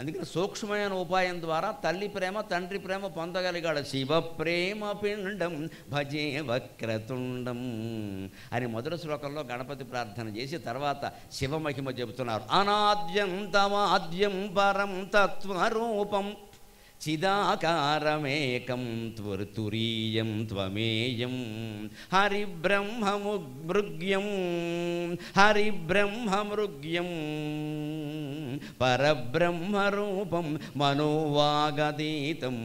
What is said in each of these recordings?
అందుకని సూక్ష్మమైన ఉపాయం ద్వారా తల్లి ప్రేమ తండ్రి ప్రేమ పొందగలిగాడు శివ ప్రేమ పిండం భజే వక్రతుండం అని మొదటి శ్లోకంలో గణపతి ప్రార్థన చేసి తర్వాత శివమహిమ చెబుతున్నారు అనాద్యం తమాద్యం పరం తత్వరూపం चिदाकारमेकं त्वर्तुरीयं त्वमेयं हरिब्रह्ममृग्यं हरिब्रह्ममृग्यं परब्रह्मरूपं मनोवागतीतं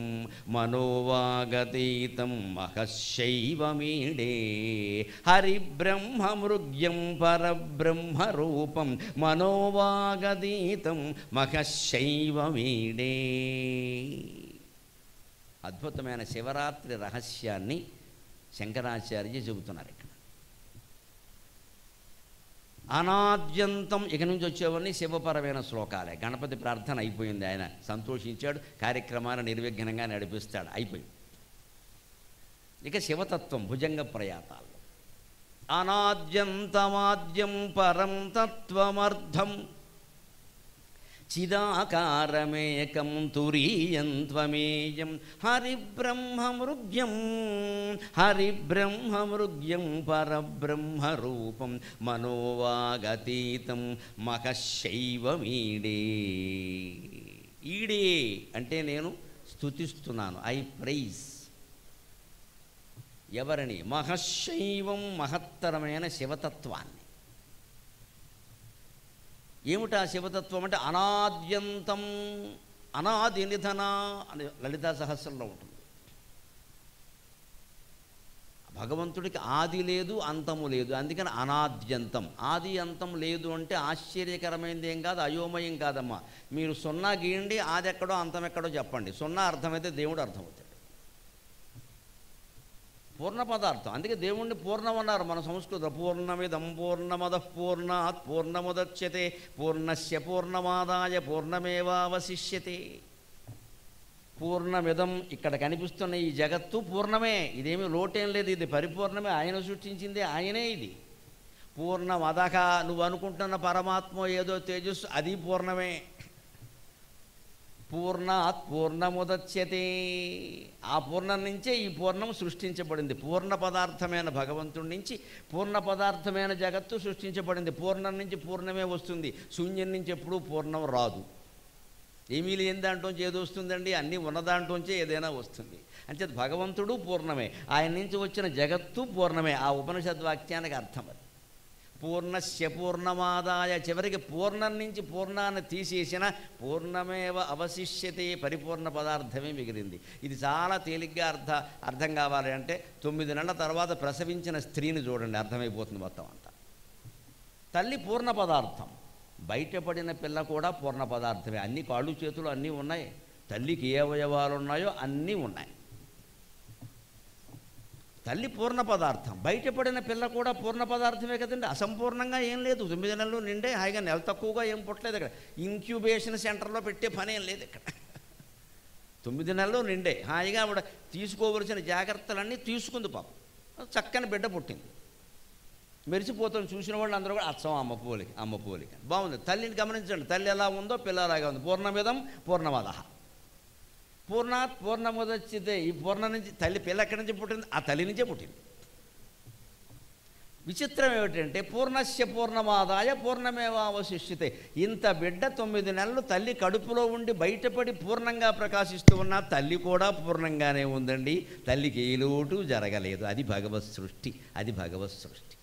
मनोवागतीतं महशैवमीडे हरिब्रह्ममृग्यं परब्रह्मरूपं मनोवागतीतं महशैवमीडे అద్భుతమైన శివరాత్రి రహస్యాన్ని శంకరాచార్య చెబుతున్నారు ఇక్కడ అనాద్యంతం ఇక నుంచి వచ్చేవన్నీ శివపరమైన శ్లోకాలే గణపతి ప్రార్థన అయిపోయింది ఆయన సంతోషించాడు కార్యక్రమాన్ని నిర్విఘ్నంగా నడిపిస్తాడు అయిపోయింది ఇక శివతత్వం భుజంగ ప్రయాతాల్లో అనాద్యంతమాద్యం పరం తత్వమర్థం చిదాకారమేకం తురీయంత్వమేయం మృగ్యం హరిబ్రహ్మమృగ్యం పరబ్రహ్మరూపం మనోవాగతీతం మహశైవమీడే ఈడే అంటే నేను స్థుతిస్తున్నాను ఐ ప్రైజ్ ఎవరిని మహశైవం మహత్తరమైన శివతత్వాన్ని ఏమిటా శివతత్వం అంటే అనాద్యంతం అనాది నిధన అని లలిత సహస్రంలో ఉంటుంది భగవంతుడికి ఆది లేదు అంతము లేదు అందుకని అనాద్యంతం ఆది అంతం లేదు అంటే ఆశ్చర్యకరమైనది ఏం కాదు అయోమయం కాదమ్మా మీరు సున్నా గీయండి ఆది ఎక్కడో అంతం ఎక్కడో చెప్పండి సున్నా అర్థమైతే దేవుడు అర్థమవుతాడు పూర్ణ పదార్థం అందుకే దేవుణ్ణి పూర్ణం అన్నారు మన సంస్కృత పూర్ణమిదం పూర్ణమద పూర్ణాత్ పూర్ణముదచ్చతే పూర్ణస్య పూర్ణమాదాయ పూర్ణమేవాశిష్యతే పూర్ణమిదం ఇక్కడ కనిపిస్తున్న ఈ జగత్తు పూర్ణమే ఇదేమి లోటేం లేదు ఇది పరిపూర్ణమే ఆయన సృష్టించింది ఆయనే ఇది పూర్ణమదక నువ్వు అనుకుంటున్న పరమాత్మ ఏదో తేజస్సు అది పూర్ణమే పూర్ణాత్ పూర్ణముదచ్చతి ఆ పూర్ణం నుంచే ఈ పూర్ణం సృష్టించబడింది పూర్ణ పదార్థమైన భగవంతుడి నుంచి పూర్ణ పదార్థమైన జగత్తు సృష్టించబడింది పూర్ణం నుంచి పూర్ణమే వస్తుంది శూన్యం నుంచి ఎప్పుడూ పూర్ణం రాదు ఏమీ లేని దాంట్లోంచి ఏదో వస్తుందండి అన్నీ ఉన్నదాంట్లోంచే ఏదైనా వస్తుంది అంటే భగవంతుడు పూర్ణమే ఆయన నుంచి వచ్చిన జగత్తు పూర్ణమే ఆ ఉపనిషద్ వాక్యానికి అర్థం అది పూర్ణశ్య పూర్ణమాదాయ చివరికి పూర్ణం నుంచి పూర్ణాన్ని తీసేసిన పూర్ణమేవ అవశిష్యతే పరిపూర్ణ పదార్థమే మిగిలింది ఇది చాలా తేలిగ్గా అర్థ అర్థం కావాలి అంటే తొమ్మిది నెలల తర్వాత ప్రసవించిన స్త్రీని చూడండి అర్థమైపోతుంది మొత్తం అంతా తల్లి పూర్ణ పదార్థం బయటపడిన పిల్ల కూడా పూర్ణ పదార్థమే అన్ని కాళ్ళు చేతులు అన్నీ ఉన్నాయి తల్లికి ఏ అవయవాలు ఉన్నాయో అన్నీ ఉన్నాయి తల్లి పూర్ణ పదార్థం బయటపడిన పిల్ల కూడా పూర్ణ పదార్థమే కదండి అసంపూర్ణంగా ఏం లేదు తొమ్మిది నెలలు నిండే హాయిగా నెల తక్కువగా ఏం పుట్టలేదు ఇక్కడ ఇంక్యుబేషన్ సెంటర్లో పెట్టే పని ఏం లేదు ఇక్కడ తొమ్మిది నెలలు నిండే హాయిగా ఆవిడ తీసుకోవలసిన జాగ్రత్తలన్నీ తీసుకుంది పాపం చక్కని బిడ్డ పుట్టింది మెరిసిపోతాం చూసిన వాళ్ళు అందరూ కూడా అచ్చం అమ్మ పోలిక అమ్మ పోలిక బాగుంది తల్లిని గమనించండి తల్లి ఎలా ఉందో పిల్ల అలాగే ఉంది పూర్ణమిదం పూర్ణమదహ పూర్ణాత్ పూర్ణముదొచ్చితే ఈ పూర్ణ నుంచి తల్లి పిల్ల ఎక్కడి నుంచి పుట్టింది ఆ తల్లి నుంచే పుట్టింది విచిత్రం ఏమిటంటే పూర్ణశ్య పూర్ణమాదాయ పూర్ణమేవాశిష్యతే ఇంత బిడ్డ తొమ్మిది నెలలు తల్లి కడుపులో ఉండి బయటపడి పూర్ణంగా ప్రకాశిస్తూ ఉన్న తల్లి కూడా పూర్ణంగానే ఉందండి తల్లికి ఏ లోటు జరగలేదు అది భగవత్ సృష్టి అది భగవత్ సృష్టి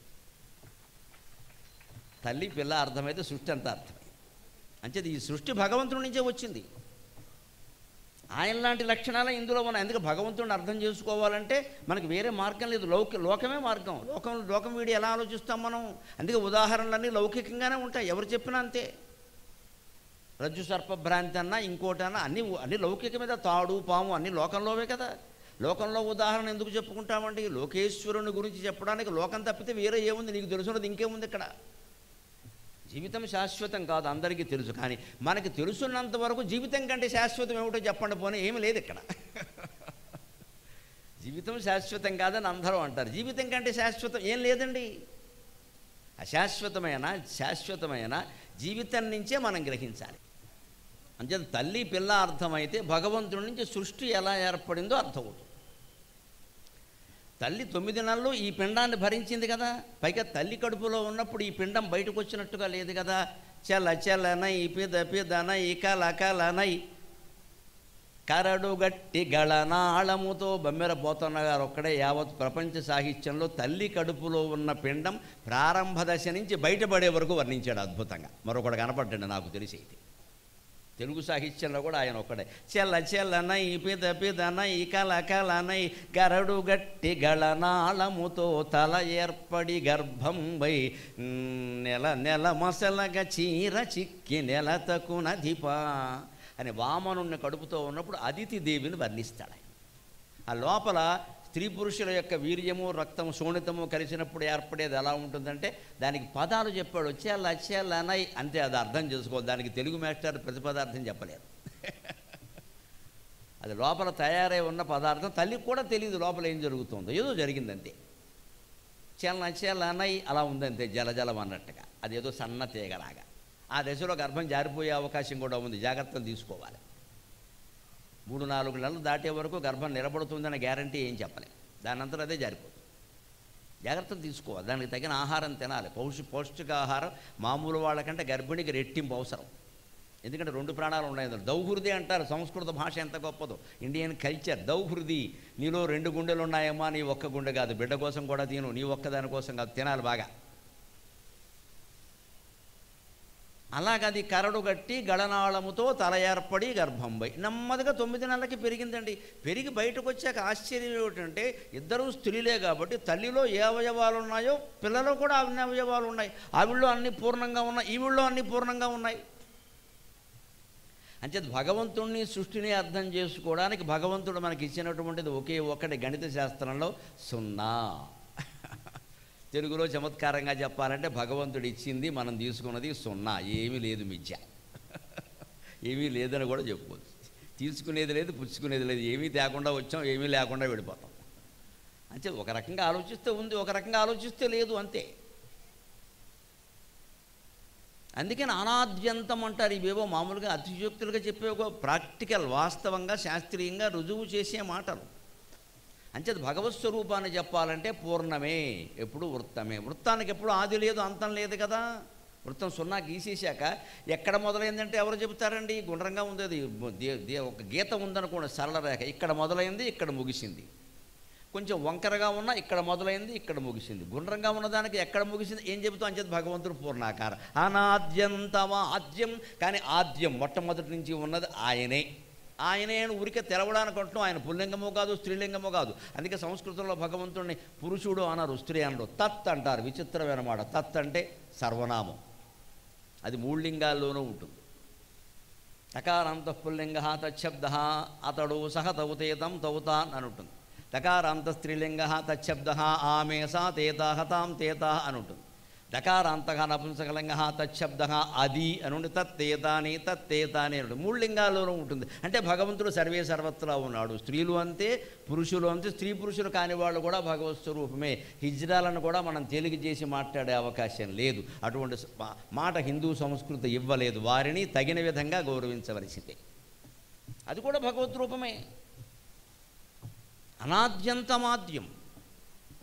తల్లి పిల్ల అర్థమైతే సృష్టి అంత అర్థం అంచేది ఈ సృష్టి భగవంతుడి నుంచే వచ్చింది ఆయన లాంటి లక్షణాలే ఇందులో మనం ఎందుకు భగవంతుడిని అర్థం చేసుకోవాలంటే మనకి వేరే మార్గం లేదు లౌక లోకమే మార్గం లోకం లోకం వీడి ఎలా ఆలోచిస్తాం మనం అందుకే ఉదాహరణలన్నీ లౌకికంగానే ఉంటాయి ఎవరు చెప్పినా అంతే రజ్జు సర్పభ్రాంతి అన్నా ఇంకోటన్నా అన్ని అన్ని లౌకిక మీద తాడు పాము అన్ని లోకంలోవే కదా లోకంలో ఉదాహరణ ఎందుకు చెప్పుకుంటామండి లోకేశ్వరుని గురించి చెప్పడానికి లోకం తప్పితే వేరే ఏముంది నీకు తెలుసున్నది ఇంకేముంది ఇక్కడ జీవితం శాశ్వతం కాదు అందరికీ తెలుసు కానీ మనకి తెలుసున్నంత వరకు జీవితం కంటే శాశ్వతం ఏమిటో చెప్పండి పోనీ ఏమి లేదు ఇక్కడ జీవితం శాశ్వతం కాదని అందరూ అంటారు జీవితం కంటే శాశ్వతం ఏం లేదండి అశాశ్వతమైన శాశ్వతమైన జీవితం నుంచే మనం గ్రహించాలి అంతే తల్లి పిల్ల అర్థమైతే భగవంతుడి నుంచి సృష్టి ఎలా ఏర్పడిందో అర్థమవుతుంది తల్లి తొమ్మిది నెలలు ఈ పిండాన్ని భరించింది కదా పైగా తల్లి కడుపులో ఉన్నప్పుడు ఈ పిండం బయటకు వచ్చినట్టుగా లేదు కదా చెల చెలనై పిద పిదనై కల కలనై కరడు గట్టి గళనాళముతో పోతన్న గారు ఒక్కడే యావత్ ప్రపంచ సాహిత్యంలో తల్లి కడుపులో ఉన్న పిండం ప్రారంభ దశ నుంచి బయటపడే వరకు వర్ణించాడు అద్భుతంగా మరొకడు కనపడ్డాడు నాకు తెలిసి అయితే తెలుగు సాహిత్యంలో కూడా ఆయన ఒక్కడే చెల్ల చెల్లనై పిద పిదనై కల కలనై గరడు గట్టి గళనాళముతో తల ఏర్పడి గర్భం వై నెల నెల మసలగ చీర చిక్కి నెల నెలతకునధిపా అని వామనుణ్ణి కడుపుతో ఉన్నప్పుడు అదితి దేవిని వర్ణిస్తాడు ఆయన ఆ లోపల స్త్రీ పురుషుల యొక్క వీర్యము రక్తము శోణితము కలిసినప్పుడు ఏర్పడేది ఎలా ఉంటుందంటే దానికి పదాలు చెప్పాడు వచ్చేళ్ళ అచ్చేళ్ళ అనై అంతే అది అర్థం చేసుకోవాలి దానికి తెలుగు మాస్టర్ ప్రతి పదార్థం చెప్పలేదు అది లోపల తయారై ఉన్న పదార్థం తల్లికి కూడా తెలియదు లోపల ఏం జరుగుతుందో ఏదో జరిగిందంతే చలన చలనై అలా ఉందంతే జలజలం అన్నట్టుగా అది ఏదో సన్న తీగలాగా ఆ దశలో గర్భం జారిపోయే అవకాశం కూడా ఉంది జాగ్రత్తలు తీసుకోవాలి మూడు నాలుగు నెలలు దాటే వరకు గర్భం నిలబడుతుందన్న గ్యారంటీ ఏం చెప్పలేం దానంతా అదే జారిపోతుంది జాగ్రత్తలు తీసుకోవాలి దానికి తగిన ఆహారం తినాలి పౌష్టి పౌష్టికాహారం మామూలు వాళ్ళకంటే గర్భిణికి రెట్టింపు అవసరం ఎందుకంటే రెండు ప్రాణాలు ఉన్నాయి దౌహృది అంటారు సంస్కృత భాష ఎంత గొప్పదో ఇండియన్ కల్చర్ దౌహృది నీలో రెండు గుండెలు ఉన్నాయమ్మా నీ ఒక్క గుండె కాదు బిడ్డ కోసం కూడా తిను నీ ఒక్కదాని కోసం కాదు తినాలి బాగా అలాగది కరడు గట్టి గళనాళముతో తల ఏర్పడి గర్భం పోయి నెమ్మదిగా తొమ్మిది నెలలకి పెరిగిందండి పెరిగి బయటకు వచ్చాక ఆశ్చర్యం ఏమిటంటే ఇద్దరూ స్త్రీలే కాబట్టి తల్లిలో ఏ అవయవాలు ఉన్నాయో పిల్లలు కూడా అన్ని అవయవాలు ఉన్నాయి ఆవిళ్ళలో అన్ని పూర్ణంగా ఉన్నాయి ఈవిడలో అన్ని పూర్ణంగా ఉన్నాయి అంటే భగవంతుణ్ణి సృష్టిని అర్థం చేసుకోవడానికి భగవంతుడు మనకి ఇచ్చినటువంటిది ఒకే ఒక్కటి గణిత శాస్త్రంలో సున్నా తెలుగులో చమత్కారంగా చెప్పాలంటే భగవంతుడు ఇచ్చింది మనం తీసుకున్నది సున్నా ఏమీ లేదు మిథ్య ఏమీ లేదని కూడా చెప్పుకోవచ్చు తీసుకునేది లేదు పుచ్చుకునేది లేదు ఏమీ తేకుండా వచ్చాం ఏమీ లేకుండా వెళ్ళిపోతాం అంటే ఒక రకంగా ఆలోచిస్తే ఉంది ఒక రకంగా ఆలోచిస్తే లేదు అంతే అందుకే నానాద్యంతం అంటారు ఇవేవో మామూలుగా అతిశయోక్తులుగా చెప్పే ఒక ప్రాక్టికల్ వాస్తవంగా శాస్త్రీయంగా రుజువు చేసే మాటలు అంచేత భగవత్ స్వరూపాన్ని చెప్పాలంటే పూర్ణమే ఎప్పుడు వృత్తమే వృత్తానికి ఎప్పుడు ఆది లేదు అంతం లేదు కదా వృత్తం సున్నా గీసేశాక ఎక్కడ మొదలైందంటే ఎవరు చెబుతారండి గుండ్రంగా ఉంది అది ఒక గీత ఉందనుకోండి సరళ రేఖ ఇక్కడ మొదలైంది ఇక్కడ ముగిసింది కొంచెం వంకరగా ఉన్న ఇక్కడ మొదలైంది ఇక్కడ ముగిసింది గుండ్రంగా ఉన్నదానికి ఎక్కడ ముగిసింది ఏం చెబుతాం అంచేది భగవంతుడు పూర్ణాకార అనాద్యంతమా ఆద్యం కానీ ఆద్యం మొట్టమొదటి నుంచి ఉన్నది ఆయనే ఆయనే ఊరికే తెలవడానికి అంటున్నాం ఆయన పుల్లింగము కాదు స్త్రీలింగము కాదు అందుకే సంస్కృతంలో భగవంతుడిని పురుషుడు అనరు స్త్రీ అనరు తత్ అంటారు విచిత్రమైన మాట తత్ అంటే సర్వనామం అది మూడు లింగాల్లోనూ ఉంటుంది తకారాంత పుల్లింగ తచ్చబ్ద అతడు సహ తౌతేతం తౌతాన్ అని ఉంటుంది తకారాంత స్త్రీలింగ తచ్చబ్ద ఆమె సా తేత హతాం తేత అని ఉంటుంది డకారాంతగా నపుంసకలంగా తచ్చబ్ద అది అని తత్తేతాని తత్తేతాని అని మూడు లింగాల్లోనూ ఉంటుంది అంటే భగవంతుడు సర్వే సర్వత్రా ఉన్నాడు స్త్రీలు అంతే పురుషులు అంతే స్త్రీ పురుషులు కాని వాళ్ళు కూడా భగవత్ స్వరూపమే హిజ్రాలను కూడా మనం తెలుగు చేసి మాట్లాడే అవకాశం లేదు అటువంటి మాట హిందూ సంస్కృతి ఇవ్వలేదు వారిని తగిన విధంగా గౌరవించవలసిందే అది కూడా భగవద్ రూపమే అనాద్యంతమాద్యం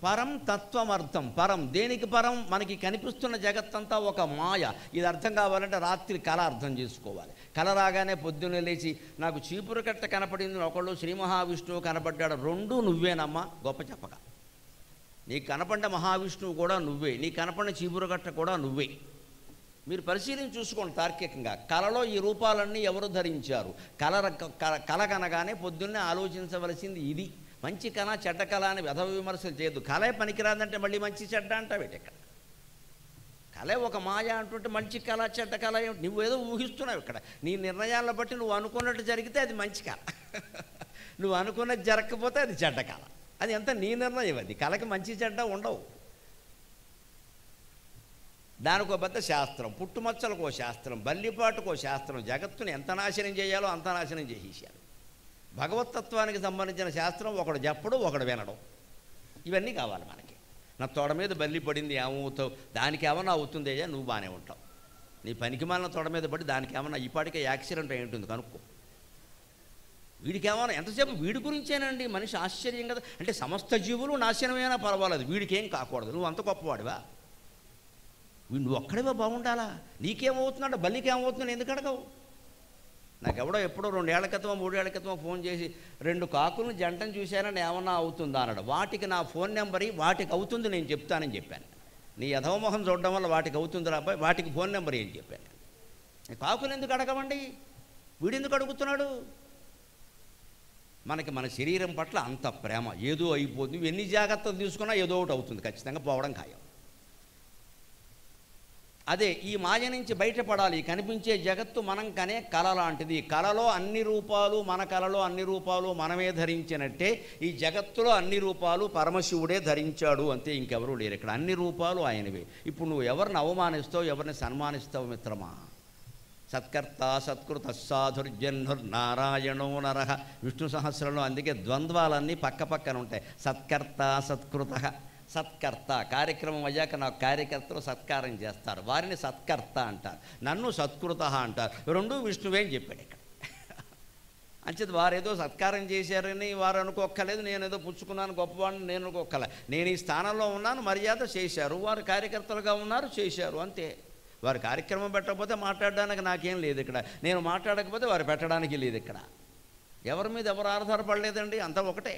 పరం తత్వమర్థం పరం దేనికి పరం మనకి కనిపిస్తున్న జగత్తంతా ఒక మాయ ఇది అర్థం కావాలంటే రాత్రి కళ అర్థం చేసుకోవాలి కళ రాగానే పొద్దున్నే లేచి నాకు చీపురు కట్ట కనపడింది ఒకళ్ళు శ్రీ మహావిష్ణువు కనపడ్డాడు రెండు నువ్వేనమ్మా గొప్ప చెప్పక నీకు కనపడిన మహావిష్ణువు కూడా నువ్వే నీ కనపడిన చీపురు కట్ట కూడా నువ్వే మీరు పరిశీలించి చూసుకోండి తార్కికంగా కళలో ఈ రూపాలన్నీ ఎవరు ధరించారు కళ కళ కనగానే పొద్దున్నే ఆలోచించవలసింది ఇది మంచి కళ చెడ్డ కళ అని వ్యధ విమర్శలు చేయొద్దు కళే పనికిరాదంటే మళ్ళీ మంచి చెడ్డ అంటావు ఇక్కడ కళే ఒక మాయ అంటుంటే మంచి కళ చెడ్డ కళ నువ్వేదో ఊహిస్తున్నావు ఇక్కడ నీ నిర్ణయాలను బట్టి నువ్వు అనుకున్నట్టు జరిగితే అది మంచి కళ నువ్వు అనుకున్నది జరగకపోతే అది చెడ్డ కళ అది ఎంత నీ నిర్ణయం అది కళకి మంచి చెడ్డ ఉండవు ఒక పెద్ద శాస్త్రం పుట్టుమచ్చలకో శాస్త్రం బల్లిపాటుకో శాస్త్రం జగత్తుని ఎంత నాశనం చేయాలో అంత నాశనం చేసేసారు భగవతత్వానికి సంబంధించిన శాస్త్రం ఒకడు చెప్పడం ఒకడు వినడం ఇవన్నీ కావాలి మనకి నా తోడ మీద బల్లి పడింది ఏమవుతావు దానికి ఏమన్నా అవుతుందే నువ్వు బాగానే ఉంటావు నీ పనికి మాలిన తోడ మీద పడి దానికి ఏమన్నా ఇప్పటికే యాక్సిడెంట్ అయి ఉంటుంది కనుక్కో వీడికి ఏమన్నా ఎంతసేపు వీడి గురించేనండి మనిషి ఆశ్చర్యం కదా అంటే సమస్త జీవులు నాశనమైనా పర్వాలేదు వీడికేం కాకూడదు నువ్వు అంత గొప్పవాడివా నువ్వు ఒక్కడేవా బాగుండాలా నీకేమవుతున్నాడు బల్లికి ఏమవుతున్నాడు ఎందుకు అడగవు ఎవడో ఎప్పుడో రెండేళ్ల క్రితమో మూడేళ్ల క్రితమో ఫోన్ చేసి రెండు కాకులను జంటను చూశానని ఏమన్నా అవుతుందా అన్నాడు వాటికి నా ఫోన్ నెంబర్ వాటికి అవుతుంది నేను చెప్తానని చెప్పాను నీ యథోమోహం చూడడం వల్ల వాటికి అవుతుంది రాబాయ్ వాటికి ఫోన్ నెంబర్ ఏం చెప్పాను కాకులు ఎందుకు అడగమండి వీడెందుకు అడుగుతున్నాడు మనకి మన శరీరం పట్ల అంత ప్రేమ ఏదో అయిపోతుంది ఎన్ని జాగ్రత్తలు తీసుకున్నా ఏదో ఒకటి అవుతుంది ఖచ్చితంగా పోవడం ఖాయం అదే ఈ మాయ నుంచి బయటపడాలి కనిపించే జగత్తు మనం కనే కళ లాంటిది కళలో అన్ని రూపాలు మన కళలో అన్ని రూపాలు మనమే ధరించినట్టే ఈ జగత్తులో అన్ని రూపాలు పరమశివుడే ధరించాడు అంతే ఇంకెవరూ లేరు ఇక్కడ అన్ని రూపాలు ఆయనవే ఇప్పుడు నువ్వు ఎవరిని అవమానిస్తావు ఎవరిని సన్మానిస్తావు మిత్రమా సత్కర్త సత్కృత సాధుర్జన్నారాయణో నరహ విష్ణు సహస్రంలో అందుకే ద్వంద్వాలన్నీ పక్క పక్కన ఉంటాయి సత్కర్త సత్కృత సత్కర్త కార్యక్రమం అయ్యాక నాకు కార్యకర్తలు సత్కారం చేస్తారు వారిని సత్కర్త అంటారు నన్ను సత్కృత అంటారు రెండు విష్ణువే అని చెప్పాడు ఇక్కడ అంచేది వారు ఏదో సత్కారం చేశారని వారు అనుకోక్కలేదు నేనేదో పుచ్చుకున్నాను గొప్పవాడిని నేను అనుకోక్కలే నేను ఈ స్థానంలో ఉన్నాను మర్యాద చేశారు వారు కార్యకర్తలుగా ఉన్నారు చేశారు అంతే వారు కార్యక్రమం పెట్టకపోతే మాట్లాడడానికి నాకేం లేదు ఇక్కడ నేను మాట్లాడకపోతే వారు పెట్టడానికి లేదు ఇక్కడ ఎవరి మీద ఎవరు ఆధారపడలేదండి అంతా ఒకటే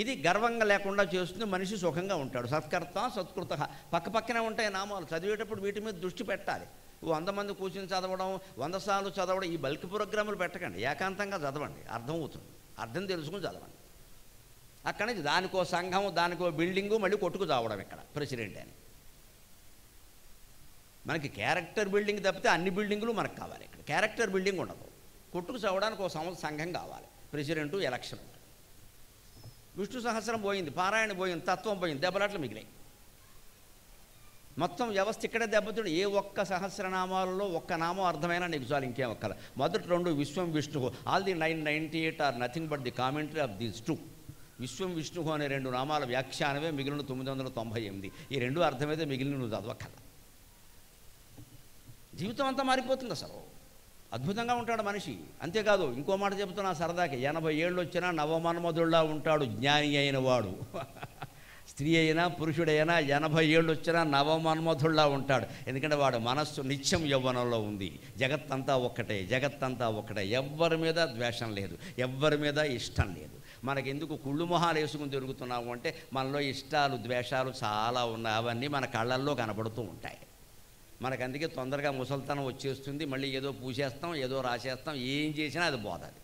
ఇది గర్వంగా లేకుండా చేస్తుంది మనిషి సుఖంగా ఉంటాడు సత్కర్త సత్కృత పక్క పక్కన ఉంటాయి నామాలు చదివేటప్పుడు వీటి మీద దృష్టి పెట్టాలి వంద మంది కూర్చుని చదవడం వంద సార్లు చదవడం ఈ బల్క్ ప్రోగ్రాములు పెట్టకండి ఏకాంతంగా చదవండి అర్థమవుతుంది అర్థం తెలుసుకుని చదవండి అక్కడ నుంచి దానికో సంఘం దానికో బిల్డింగు మళ్ళీ కొట్టుకు చావడం ఇక్కడ ప్రెసిడెంట్ అని మనకి క్యారెక్టర్ బిల్డింగ్ తప్పితే అన్ని బిల్డింగులు మనకు కావాలి ఇక్కడ క్యారెక్టర్ బిల్డింగ్ ఉండదు కొట్టుకు చావడానికి ఒక సంఘం కావాలి ప్రెసిడెంటు ఎలక్షన్ విష్ణు సహస్రం పోయింది పారాయణ పోయింది తత్వం పోయింది దెబ్బలాట్లు మిగిలాయి మొత్తం వ్యవస్థ ఇక్కడే దెబ్బతిడు ఏ ఒక్క సహస్రనామాలలో ఒక్క నామం అర్థమైనా నీకు చాలు ఇంకేం ఒక్కల మొదటి రెండు విశ్వం విష్ణువు all the nine ninety eight are nothing but the commentary of this two విశ్వం విష్ణువు అనే రెండు నామాల వ్యాఖ్యానమే మిగిలిన తొమ్మిది వందల తొంభై ఎనిమిది ఈ రెండు అర్థమైతే మిగిలిన నువ్వు చదవక్కల జీవితం అంతా మారిపోతుంది అసలు అద్భుతంగా ఉంటాడు మనిషి అంతేకాదు ఇంకో మాట చెబుతున్నా సరదాకి ఎనభై ఏళ్ళు వచ్చినా నవమన్మధుడులా ఉంటాడు జ్ఞాని అయిన వాడు స్త్రీ అయినా పురుషుడైనా ఎనభై ఏళ్ళు వచ్చినా నవమన్మధుడులా ఉంటాడు ఎందుకంటే వాడు మనస్సు నిత్యం యవ్వనంలో ఉంది జగత్తంతా ఒక్కటే జగత్తంతా ఒక్కటే ఎవ్వరి మీద ద్వేషం లేదు ఎవ్వరి మీద ఇష్టం లేదు మనకెందుకు కుళ్ళు మొహాలు వేసుకుని తిరుగుతున్నాము అంటే మనలో ఇష్టాలు ద్వేషాలు చాలా ఉన్నాయి అవన్నీ మన కళ్ళల్లో కనబడుతూ ఉంటాయి మనకు అందుకే తొందరగా ముసలితనం వచ్చేస్తుంది మళ్ళీ ఏదో పూసేస్తాం ఏదో రాసేస్తాం ఏం చేసినా అది బోధాలి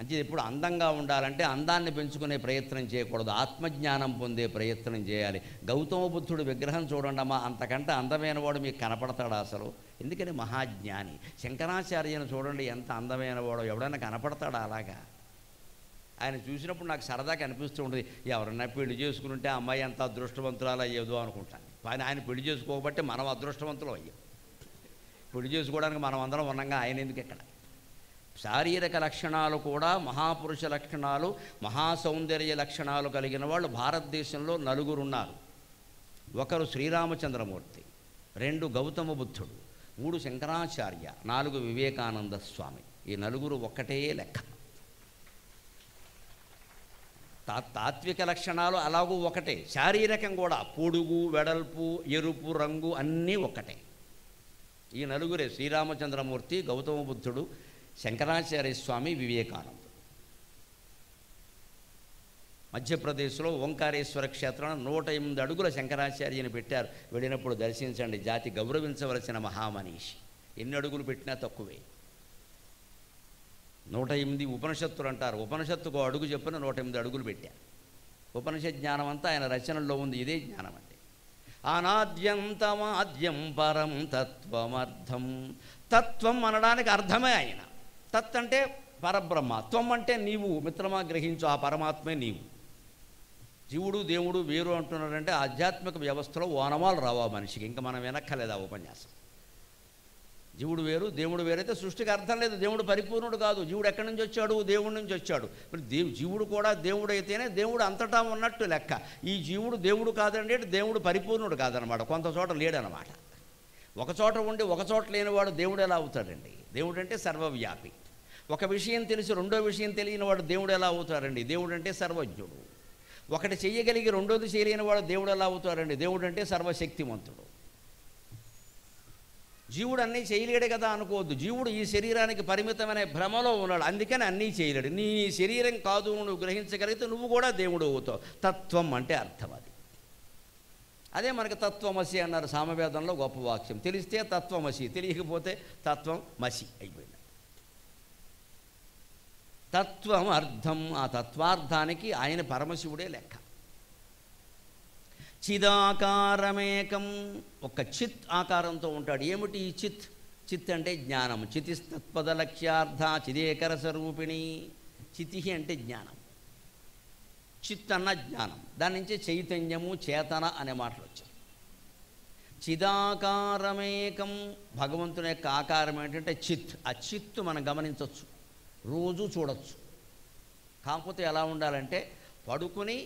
అంటే ఎప్పుడు అందంగా ఉండాలంటే అందాన్ని పెంచుకునే ప్రయత్నం చేయకూడదు ఆత్మజ్ఞానం పొందే ప్రయత్నం చేయాలి గౌతమ బుద్ధుడు విగ్రహం చూడండి అమ్మా అంతకంటే అందమైన వాడు మీకు కనపడతాడు అసలు ఎందుకని మహాజ్ఞాని శంకరాచార్యను చూడండి ఎంత అందమైన వాడు ఎవడైనా కనపడతాడా అలాగా ఆయన చూసినప్పుడు నాకు సరదాగా అనిపిస్తూ ఉంటుంది ఎవరన్నా పెళ్లి చేసుకుంటే అమ్మాయి ఎంత అదృష్టవంతురాలు అయ్యేదో అనుకుంటాను కానీ ఆయన పెళ్లి చేసుకోబట్టి మనం అదృష్టవంతులు అయ్యాం పెళ్లి చేసుకోవడానికి మనం అందరం ఉన్నాగా ఆయన ఎందుకు ఇక్కడ శారీరక లక్షణాలు కూడా మహాపురుష లక్షణాలు మహాసౌందర్య లక్షణాలు కలిగిన వాళ్ళు భారతదేశంలో నలుగురు ఉన్నారు ఒకరు శ్రీరామచంద్రమూర్తి రెండు గౌతమ బుద్ధుడు మూడు శంకరాచార్య నాలుగు వివేకానంద స్వామి ఈ నలుగురు ఒక్కటే లెక్క తా తాత్విక లక్షణాలు అలాగూ ఒకటే శారీరకం కూడా పొడుగు వెడల్పు ఎరుపు రంగు అన్నీ ఒక్కటే ఈ నలుగురే శ్రీరామచంద్రమూర్తి గౌతమ బుద్ధుడు శంకరాచార్య స్వామి వివేకానంద మధ్యప్రదేశ్లో ఓంకారేశ్వర క్షేత్రం నూట ఎనిమిది అడుగుల శంకరాచార్యని పెట్టారు వెళ్ళినప్పుడు దర్శించండి జాతి గౌరవించవలసిన మహామనీషి ఎన్ని అడుగులు పెట్టినా తక్కువే నూట ఎనిమిది ఉపనిషత్తులు అంటారు ఉపనిషత్తుకు అడుగు చెప్పిన నూట ఎనిమిది అడుగులు పెట్టా ఉపనిషత్ జ్ఞానం అంతా ఆయన రచనల్లో ఉంది ఇదే జ్ఞానం అంటే అనాద్యంతమాద్యం పరం తత్వమర్థం తత్వం అనడానికి అర్థమే ఆయన తత్ అంటే పరబ్రహ్మ త్వం అంటే నీవు మిత్రమా గ్రహించు ఆ పరమాత్మే నీవు జీవుడు దేవుడు వేరు అంటున్నారంటే ఆధ్యాత్మిక వ్యవస్థలో ఓనమాలు రావా మనిషికి ఇంకా మనం వెనక్కలేదు ఆ ఉపన్యాసం జీవుడు వేరు దేవుడు వేరైతే సృష్టికి అర్థం లేదు దేవుడు పరిపూర్ణుడు కాదు జీవుడు ఎక్కడి నుంచి వచ్చాడు దేవుడి నుంచి వచ్చాడు మరి దేవు జీవుడు కూడా దేవుడు అయితేనే దేవుడు అంతటా ఉన్నట్టు లెక్క ఈ జీవుడు దేవుడు కాదండి దేవుడు పరిపూర్ణుడు కాదనమాట కొంత చోట లేడనమాట ఒక చోట ఉండి ఒక చోట లేనివాడు దేవుడు ఎలా అవుతాడండి దేవుడు అంటే సర్వవ్యాపి ఒక విషయం తెలిసి రెండో విషయం తెలియని వాడు దేవుడు ఎలా అవుతారండి దేవుడు అంటే సర్వజ్ఞుడు ఒకటి చేయగలిగి రెండోది చేయలేని వాడు దేవుడు ఎలా అవుతారండి దేవుడు అంటే సర్వశక్తివంతుడు జీవుడు అన్నీ చేయలేడు కదా అనుకోవద్దు జీవుడు ఈ శరీరానికి పరిమితమనే భ్రమలో ఉన్నాడు అందుకని అన్నీ చేయలేడు నీ శరీరం కాదు నువ్వు గ్రహించగలిగితే నువ్వు కూడా దేవుడు అవుతావు తత్వం అంటే అర్థం అది అదే మనకి తత్వమసి అన్నారు సామవేదంలో గొప్ప వాక్యం తెలిస్తే తత్వమసి తెలియకపోతే తత్వం మసి అయిపోయింది తత్వం అర్థం ఆ తత్వార్థానికి ఆయన పరమశివుడే లెక్క చిదాకారమేకం ఒక చిత్ ఆకారంతో ఉంటాడు ఏమిటి ఈ చిత్ చిత్ అంటే జ్ఞానం చితిస్తత్పద లక్ష్యార్థ చిదేకర స్వరూపిణి చితి అంటే జ్ఞానం చిత్ అన్న జ్ఞానం దాని నుంచి చైతన్యము చేతన అనే మాటలు వచ్చాయి చిదాకారమేకం భగవంతుని యొక్క ఆకారం ఏంటంటే చిత్ ఆ చిత్తు మనం గమనించవచ్చు రోజు చూడవచ్చు కాకపోతే ఎలా ఉండాలంటే పడుకుని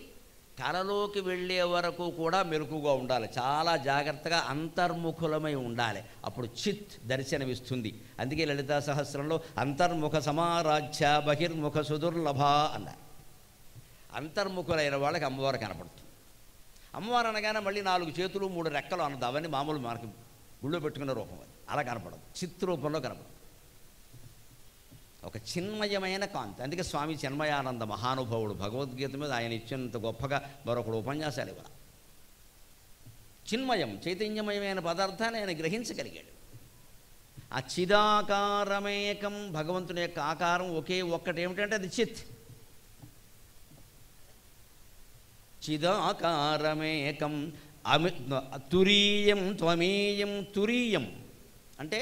కలలోకి వెళ్ళే వరకు కూడా మెరుకుగా ఉండాలి చాలా జాగ్రత్తగా అంతర్ముఖులమై ఉండాలి అప్పుడు చిత్ దర్శనమిస్తుంది అందుకే లలితా సహస్రంలో అంతర్ముఖ సమారాధ్య బహిర్ముఖ సుదుర్లభ అన్నారు అంతర్ముఖులైన వాళ్ళకి అమ్మవారు కనపడుతుంది అమ్మవారు అనగానే మళ్ళీ నాలుగు చేతులు మూడు రెక్కలు అన్నది అవన్నీ మామూలు మనకి గుళ్ళో పెట్టుకున్న రూపం అది అలా కనపడదు చిత్ రూపంలో కనపడదు ఒక చిన్మయమైన కాంతి అందుకే స్వామి చిన్మయానంద మహానుభావుడు భగవద్గీత మీద ఆయన ఇచ్చినంత గొప్పగా మరొకడు ఉపన్యాసాలు ఇవ్వాలి చిన్మయం చైతన్యమయమైన పదార్థాన్ని ఆయన గ్రహించగలిగాడు ఆ చిదాకారమేకం భగవంతుని యొక్క ఆకారం ఒకే ఒక్కటి ఏమిటంటే అది చిత్ చిదాకారమేకం అమి తురీయం త్వమీయం తురీయం అంటే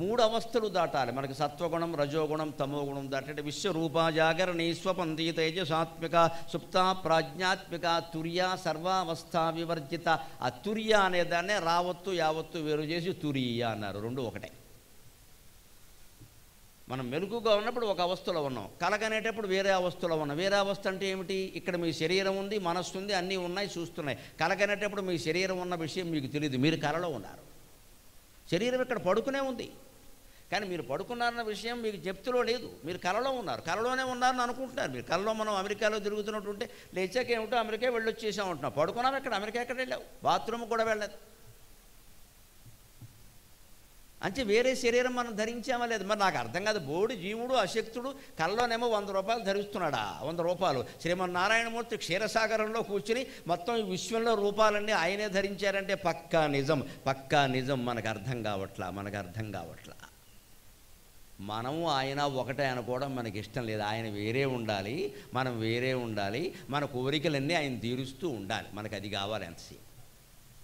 మూడు అవస్థలు దాటాలి మనకి సత్వగుణం రజోగుణం తమోగుణం దాటే విశ్వరూప జాగరణి స్వపంది తేజసాత్మిక సుప్త ప్రాజ్ఞాత్మిక తుర్య సర్వావస్థ వివర్జిత ఆ తుర్య అనేదాన్నే రావత్తు యావత్తు వేరు చేసి తురియ అన్నారు రెండు ఒకటే మనం మెలుకుగా ఉన్నప్పుడు ఒక అవస్థలో ఉన్నాం కలగనేటప్పుడు వేరే అవస్థలో ఉన్నాం వేరే అవస్థ అంటే ఏమిటి ఇక్కడ మీ శరీరం ఉంది మనస్సు ఉంది అన్నీ ఉన్నాయి చూస్తున్నాయి కలగనేటప్పుడు మీ శరీరం ఉన్న విషయం మీకు తెలియదు మీరు కలలో ఉన్నారు శరీరం ఇక్కడ పడుకునే ఉంది కానీ మీరు పడుకున్నారన్న విషయం మీకు జప్తిలో లేదు మీరు కలలో ఉన్నారు కలలోనే ఉన్నారని అనుకుంటున్నారు మీరు కలలో మనం అమెరికాలో తిరుగుతున్నట్టు ఉంటే లేచాక ఏమిటో అమెరికా వెళ్ళొచ్చేసాం అంటున్నాం పడుకున్నాం ఇక్కడ అమెరికా ఎక్కడ వెళ్ళావు బాత్రూమ్ కూడా వెళ్ళలేదు అంటే వేరే శరీరం మనం ధరించామా లేదు మరి నాకు అర్థం కాదు బోడి జీవుడు అశక్తుడు కళ్ళలోనేమో వంద రూపాయలు ధరిస్తున్నాడా వంద రూపాయలు శ్రీమన్నారాయణమూర్తి క్షీరసాగరంలో కూర్చుని మొత్తం ఈ విశ్వంలో రూపాలన్నీ ఆయనే ధరించారంటే పక్కా నిజం పక్కా నిజం మనకు అర్థం కావట్లా మనకు అర్థం కావట్లా మనము ఆయన ఒకటే అనుకోవడం మనకి ఇష్టం లేదు ఆయన వేరే ఉండాలి మనం వేరే ఉండాలి మన కోరికలన్నీ ఆయన తీరుస్తూ ఉండాలి మనకు అది కావాలి ఎంతసేపు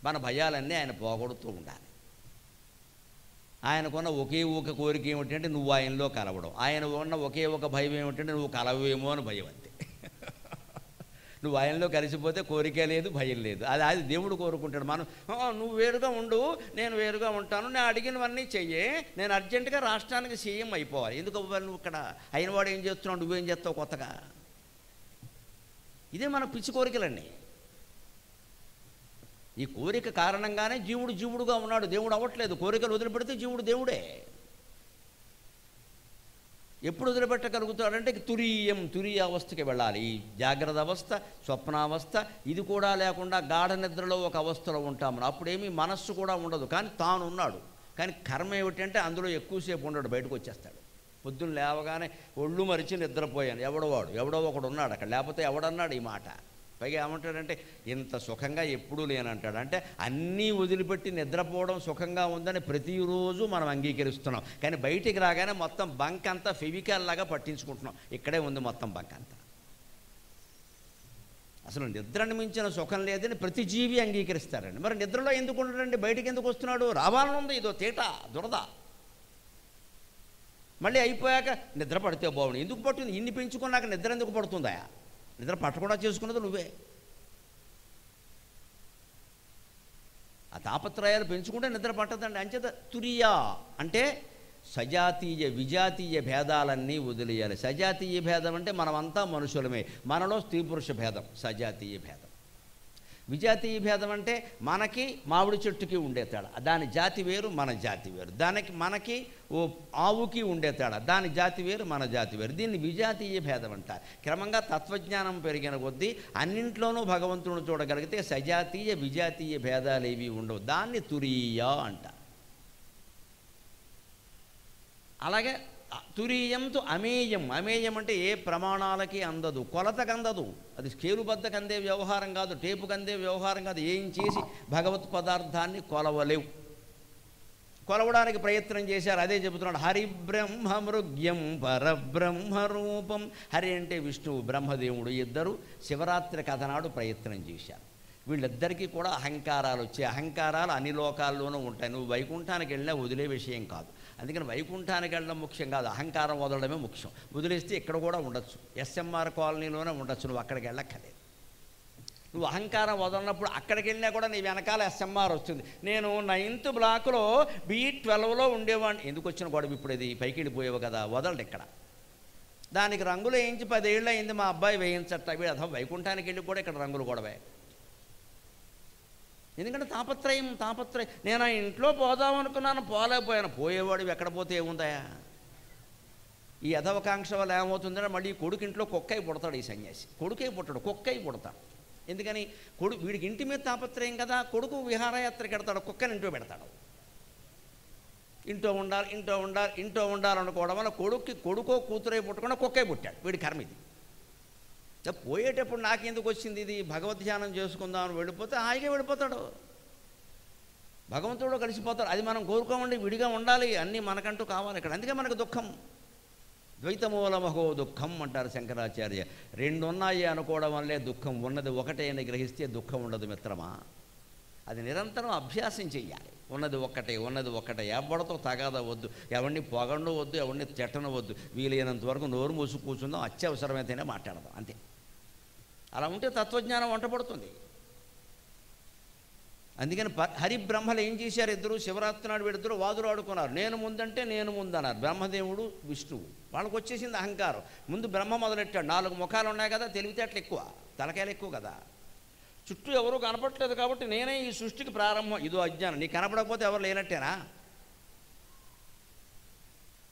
మన భయాలన్నీ ఆయన పోగొడుతూ ఉండాలి ఆయనకున్న ఒకే ఒక కోరిక ఏమిటంటే నువ్వు ఆయనలో కలవడం ఆయన ఉన్న ఒకే ఒక భయం ఏమిటంటే నువ్వు కలవేమో అని భయం అంతే నువ్వు ఆయనలో కలిసిపోతే కోరిక లేదు భయం లేదు అది అది దేవుడు కోరుకుంటాడు మనం నువ్వు వేరుగా ఉండు నేను వేరుగా ఉంటాను నేను అడిగినవన్నీ చెయ్యి నేను అర్జెంటుగా రాష్ట్రానికి సీఎం అయిపోవాలి ఎందుకు అవ్వాలి నువ్వు ఇక్కడ అయినవాడు ఏం చేస్తున్నావు నువ్వేం చేస్తావు కొత్తగా ఇదే మన పిచ్చి కోరికలండి ఈ కోరిక కారణంగానే జీవుడు జీవుడుగా ఉన్నాడు దేవుడు అవ్వట్లేదు కోరికలు వదిలిపెడితే జీవుడు దేవుడే ఎప్పుడు వదిలిపెట్టగలుగుతాడంటే తురియం తురియ అవస్థకి వెళ్ళాలి ఈ జాగ్రత్త అవస్థ స్వప్నావస్థ ఇది కూడా లేకుండా గాఢ నిద్రలో ఒక అవస్థలో ఉంటాము అప్పుడేమీ మనస్సు కూడా ఉండదు కానీ తాను ఉన్నాడు కానీ కర్మ ఏమిటంటే అందులో ఎక్కువసేపు ఉండడు బయటకు వచ్చేస్తాడు పొద్దున్న లేవగానే ఒళ్ళు మరిచి నిద్రపోయాను ఎవడో వాడు ఎవడో ఒకడు ఉన్నాడు అక్కడ లేకపోతే ఎవడన్నాడు ఈ మాట పైగా ఏమంటాడంటే ఇంత సుఖంగా ఎప్పుడూ లేనంటాడు అంటే అన్నీ వదిలిపెట్టి నిద్రపోవడం సుఖంగా ఉందని ప్రతిరోజు మనం అంగీకరిస్తున్నాం కానీ బయటికి రాగానే మొత్తం బంక్ అంతా లాగా పట్టించుకుంటున్నాం ఇక్కడే ఉంది మొత్తం బంక్ అంతా అసలు నిద్రను మించిన సుఖం లేదని ప్రతి జీవి అంగీకరిస్తారండి మరి నిద్రలో ఎందుకు ఉండడండి బయటికి ఎందుకు వస్తున్నాడు రావాలనుంది ఇదో తేట దురద మళ్ళీ అయిపోయాక నిద్ర పడితే బాగుండు ఎందుకు పడుతుంది ఇన్ని పెంచుకున్నాక నిద్ర ఎందుకు పడుతుందా నిద్ర పట్టకుండా చేసుకున్నది నువ్వే ఆ తాపత్రయాలు పెంచుకుంటే నిద్ర పట్టదండి అంచేత తురియా అంటే సజాతీయ విజాతీయ భేదాలన్నీ వదిలేయాలి సజాతీయ భేదం అంటే మనమంతా మనుషులమే మనలో స్త్రీ పురుష భేదం సజాతీయ భేదం విజాతీయ భేదం అంటే మనకి మామిడి చెట్టుకి ఉండే తేడా దాని జాతి వేరు మన జాతి వేరు దానికి మనకి ఓ ఆవుకి ఉండే తేడా దాని జాతి వేరు మన జాతి వేరు దీన్ని విజాతీయ భేదం అంటారు క్రమంగా తత్వజ్ఞానం పెరిగిన కొద్దీ అన్నింట్లోనూ భగవంతుడు చూడగలిగితే సజాతీయ విజాతీయ భేదాలు ఏవి ఉండవు దాన్ని తురీయ అంటారు అలాగే తురీయం అమేయం అమేయం అంటే ఏ ప్రమాణాలకి అందదు కొలతకు అందదు అది స్కేలు అందే వ్యవహారం కాదు టేపు అందే వ్యవహారం కాదు ఏం చేసి భగవత్ పదార్థాన్ని కొలవలేవు కొలవడానికి ప్రయత్నం చేశారు అదే చెబుతున్నాడు హరిబ్రహ్మ మృగ్యం పరబ్రహ్మ రూపం హరి అంటే విష్ణువు బ్రహ్మదేవుడు ఇద్దరు శివరాత్రి కథనాడు ప్రయత్నం చేశారు వీళ్ళిద్దరికీ కూడా అహంకారాలు వచ్చాయి అహంకారాలు అన్ని లోకాల్లోనూ ఉంటాయి నువ్వు వైకుంఠానికి వెళ్ళినా వదిలే విషయం కాదు అందుకని వైకుంఠానికి వెళ్ళడం ముఖ్యం కాదు అహంకారం వదలడమే ముఖ్యం వదిలేస్తే ఇక్కడ కూడా ఉండొచ్చు ఎస్ఎంఆర్ కాలనీలోనే ఉండొచ్చు నువ్వు అక్కడికి వెళ్ళక్కర్లేదు నువ్వు అహంకారం వదలనప్పుడు అక్కడికి వెళ్ళినా కూడా నీ వెనకాల ఎస్ఎంఆర్ వస్తుంది నేను నైన్త్ బ్లాక్లో బీ ట్వెల్వ్లో ఉండేవాడిని ఎందుకు వచ్చిన గొడవ ఇప్పుడు ఇది పైకి వెళ్ళిపోయేవు కదా వదలడు ఇక్కడ దానికి రంగులు వేయించి పదేళ్ళు అయింది మా అబ్బాయి వేయించట వీడు అర్థం వైకుంఠానికి వెళ్ళి కూడా ఇక్కడ రంగులు గొడవే ఎందుకంటే తాపత్రయం తాపత్రయం నేను ఆ ఇంట్లో పోదాం అనుకున్నాను పోలేకపోయాను పోయేవాడు ఎక్కడ పోతే ఏముందాయా ఈ యథవకాంక్ష వల్ల ఏమవుతుందంటే మళ్ళీ కొడుకు ఇంట్లో కుక్కై పుడతాడు ఈ సన్యాసి కొడుకై పుట్టాడు కుక్కై పుడతాడు ఎందుకని కొడుకు వీడికి ఇంటి మీద తాపత్రయం కదా కొడుకు విహారయాత్రకి వెడతాడు కుక్కని ఇంట్లో పెడతాడు ఇంట్లో ఉండాలి ఇంట్లో ఉండాలి ఇంట్లో ఉండాలనుకోవడం వల్ల కొడుక్కి కొడుకో కూతురై పుట్టకుండా కుక్కై పుట్టాడు వీడి కర్మ ఇది పోయేటప్పుడు నాకెందుకు వచ్చింది ఇది భగవద్ ధ్యానం చేసుకుందామని వెళ్ళిపోతే హాయిగా వెళ్ళిపోతాడు భగవంతుడు కలిసిపోతాడు అది మనం కోరుకోమండి విడిగా ఉండాలి అన్నీ మనకంటూ కావాలి ఇక్కడ అందుకే మనకు దుఃఖం ద్వైతమూలమహో దుఃఖం అంటారు శంకరాచార్య రెండు ఉన్నాయి అనుకోవడం వల్లే దుఃఖం ఉన్నది ఒకటే అని గ్రహిస్తే దుఃఖం ఉండదు మిత్రమా అది నిరంతరం అభ్యాసం చెయ్యాలి ఉన్నది ఒక్కటే ఉన్నది ఒక్కటే ఎవరితో తగాద వద్దు ఎవరిని పొగండు వద్దు ఎవరిని తిట్టను వీలైనంత వరకు నోరు మూసి కూర్చుందాం అత్యవసరమైతేనే మాట్లాడదాం అంతే అలా ఉంటే తత్వజ్ఞానం వంటపడుతుంది అందుకని హరిబ్రహ్మలు ఏం చేశారు ఇద్దరు శివరాత్రి నాడు వీడిద్దరు వాదులు ఆడుకున్నారు నేను ముందంటే నేను ముందన్నారు బ్రహ్మదేవుడు విష్ణువు వాళ్ళకు వచ్చేసింది అహంకారం ముందు బ్రహ్మ మొదలెట్టాడు నాలుగు ముఖాలు ఉన్నాయి కదా తెలివితేటలు ఎక్కువ తలకాయలు ఎక్కువ కదా చుట్టూ ఎవరూ కనపడలేదు కాబట్టి నేనే ఈ సృష్టికి ప్రారంభం ఇదో అజ్ఞానం నీకు కనపడకపోతే ఎవరు లేనట్టేనా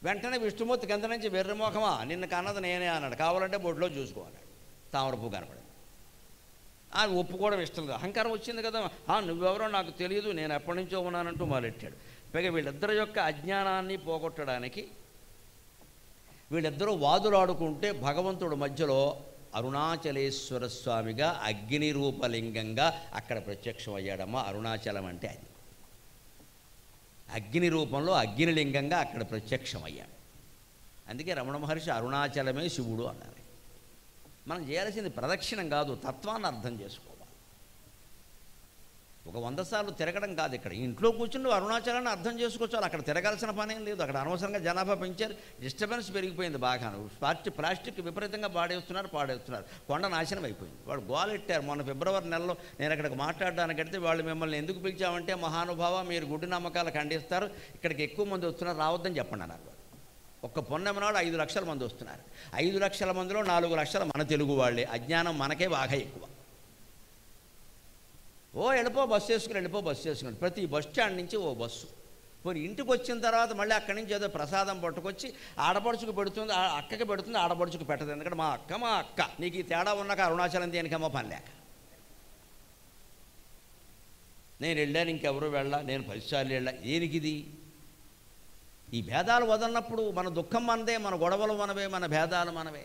వెంటనే విష్ణుమూర్తి కింద నుంచి వెర్రమోఖమా నిన్ను కన్నది నేనే అన్నాడు కావాలంటే బొడ్లో చూసుకోవాలి తామరపు కనపడింది ఒప్పుకోవడం ఇష్టం లేదు అహంకారం వచ్చింది కదా నువ్వెవరో నాకు తెలియదు నేను ఎప్పటి నుంచో ఉన్నానంటూ మొదలెట్టాడు పైగా వీళ్ళిద్దరి యొక్క అజ్ఞానాన్ని పోగొట్టడానికి వీళ్ళిద్దరూ వాదులాడుకుంటే భగవంతుడు మధ్యలో అరుణాచలేశ్వర స్వామిగా అగ్ని రూపలింగంగా అక్కడ ప్రత్యక్షం అయ్యాడమ్మా అరుణాచలం అంటే అది అగ్ని రూపంలో అగ్నిలింగంగా అక్కడ ప్రత్యక్షం అయ్యాడు అందుకే రమణ మహర్షి అరుణాచలమే శివుడు అన్నారు మనం చేయాల్సింది ప్రదక్షిణం కాదు తత్వాన్ని అర్థం చేసుకోవాలి ఒక వంద సార్లు తిరగడం కాదు ఇక్కడ ఇంట్లో కూర్చుని అరుణాచలాన్ని అర్థం చేసుకోవచ్చు అక్కడ తిరగాల్సిన పనేం లేదు అక్కడ అనవసరంగా జనాభా పెంచారు డిస్టర్బెన్స్ పెరిగిపోయింది బాగా ప్లాస్టిక్ ప్లాస్టిక్ విపరీతంగా పాడేస్తున్నారు పాడేస్తున్నారు కొండ నాశనం అయిపోయింది వాళ్ళు గోలెట్టారు మొన్న ఫిబ్రవరి నెలలో నేను అక్కడికి మాట్లాడడానికి వెళ్తే వాళ్ళు మిమ్మల్ని ఎందుకు పిలిచామంటే మహానుభావ మీరు గుడ్డి నమ్మకాలు ఖండిస్తారు ఇక్కడికి ఎక్కువ మంది వస్తున్నారు రావద్దని చెప్పండి అన్నారు ఒక్క పొన్నమనాడు ఐదు లక్షల మంది వస్తున్నారు ఐదు లక్షల మందిలో నాలుగు లక్షల మన తెలుగు వాళ్ళే అజ్ఞానం మనకే బాగా ఎక్కువ ఓ వెళ్ళిపో బస్సు వేసుకుని వెళ్ళిపో బస్సు వేసుకుని ప్రతి బస్ స్టాండ్ నుంచి ఓ బస్సు పోనీ ఇంటికి వచ్చిన తర్వాత మళ్ళీ అక్కడి నుంచి ఏదో ప్రసాదం పట్టుకొచ్చి ఆడపడుచుకు పెడుతుంది అక్కకి పెడుతుంది ఆడపడుచుకు పెట్టదు ఎందుకంటే మా అక్క మా అక్క నీకు ఈ తేడా ఉన్నాక అరుణాచలం దేనికమ్మా పని లేక నేను వెళ్ళాను ఇంకెవరు వెళ్ళా నేను పదిసార్లు వెళ్ళా దేనికిది ఈ భేదాలు వదలనప్పుడు మన దుఃఖం మనదే మన గొడవలు మనవే మన భేదాలు మనవే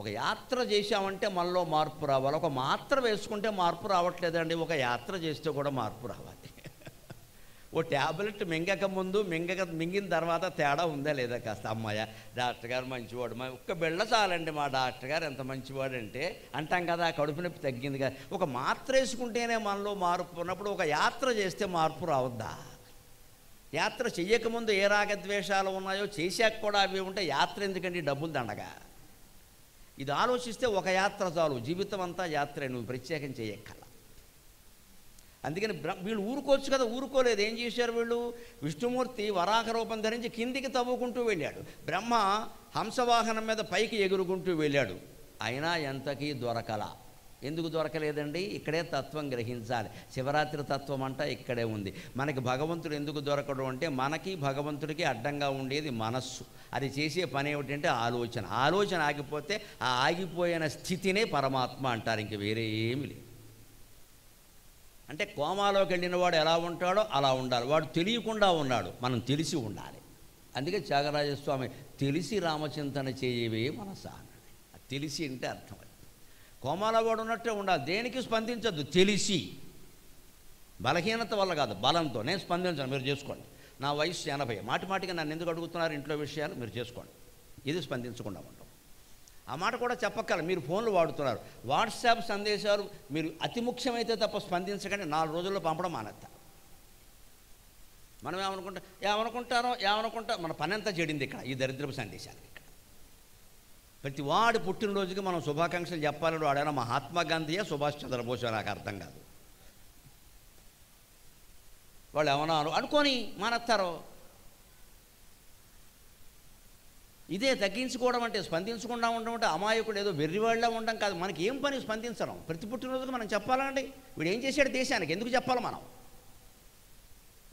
ఒక యాత్ర చేశామంటే మనలో మార్పు రావాలి ఒక మాత్ర వేసుకుంటే మార్పు రావట్లేదండి ఒక యాత్ర చేస్తే కూడా మార్పు రావాలి ఓ ట్యాబ్లెట్ మింగక ముందు మింగక మింగిన తర్వాత తేడా ఉందా లేదా కాస్త అమ్మాయ డాక్టర్ గారు మంచివాడు మా ఒక్క బిళ్ళ చాలండి మా డాక్టర్ గారు ఎంత మంచివాడు అంటే అంటాం కదా కడుపు నొప్పి తగ్గింది కదా ఒక మాత్ర వేసుకుంటేనే మనలో మార్పు ఉన్నప్పుడు ఒక యాత్ర చేస్తే మార్పు రావద్దా యాత్ర చేయకముందు ఏ రాగద్వేషాలు ఉన్నాయో చేశాక కూడా అవి ఉంటే యాత్ర ఎందుకండి డబ్బులు దండగా ఇది ఆలోచిస్తే ఒక యాత్ర చాలు జీవితం అంతా యాత్రే నువ్వు ప్రత్యేకం చేయక్కల అందుకని వీళ్ళు ఊరుకోవచ్చు కదా ఊరుకోలేదు ఏం చేశారు వీళ్ళు విష్ణుమూర్తి వరాహ రూపం ధరించి కిందికి తవ్వుకుంటూ వెళ్ళాడు బ్రహ్మ హంసవాహనం మీద పైకి ఎగురుకుంటూ వెళ్ళాడు అయినా ఎంతకీ దొరకలా ఎందుకు దొరకలేదండి ఇక్కడే తత్వం గ్రహించాలి శివరాత్రి తత్వం అంట ఇక్కడే ఉంది మనకి భగవంతుడు ఎందుకు దొరకడం అంటే మనకి భగవంతుడికి అడ్డంగా ఉండేది మనస్సు అది చేసే పని ఏమిటంటే ఆలోచన ఆలోచన ఆగిపోతే ఆ ఆగిపోయిన స్థితినే పరమాత్మ అంటారు ఇంక వేరే ఏమి లేదు అంటే కోమాలోకి వెళ్ళిన వాడు ఎలా ఉంటాడో అలా ఉండాలి వాడు తెలియకుండా ఉన్నాడు మనం తెలిసి ఉండాలి అందుకే త్యాగరాజస్వామి తెలిసి రామచింతన చేయవే మనసా తెలిసి అంటే అర్థం కోమాల వాడు ఉన్నట్టే ఉండాలి దేనికి స్పందించద్దు తెలిసి బలహీనత వల్ల కాదు బలంతో నేను స్పందించను మీరు చేసుకోండి నా వయసు ఎనభై మాటి మాటిగా నన్ను ఎందుకు అడుగుతున్నారు ఇంట్లో విషయాలు మీరు చేసుకోండి ఇది స్పందించకుండా ఉంటాం ఆ మాట కూడా చెప్పక్కల మీరు ఫోన్లు వాడుతున్నారు వాట్సాప్ సందేశాలు మీరు అతి ముఖ్యమైతే తప్ప స్పందించకండి నాలుగు రోజుల్లో పంపడం మానేస్తారు మనం ఏమనుకుంటా ఏమనుకుంటారో ఏమనుకుంటా మన పని అంతా చెడింది ఇక్కడ ఈ దరిద్రపు సందేశాలకి ప్రతి వాడి పుట్టినరోజుకి మనం శుభాకాంక్షలు చెప్పాలని వాడైన మహాత్మా గాంధీయే సుభాష్ చంద్రబోస్ నాకు అర్థం కాదు వాళ్ళు ఏమన్నా అనుకొని మానేస్తారో ఇదే తగ్గించుకోవడం అంటే స్పందించకుండా ఉండడం అంటే అమాయకుడు ఏదో వెర్రివాళ్ళ ఉండడం కాదు మనకి ఏం పని స్పందించడం ప్రతి పుట్టినరోజుకి మనం చెప్పాలండి వీడు ఏం చేశాడు దేశానికి ఎందుకు చెప్పాలి మనం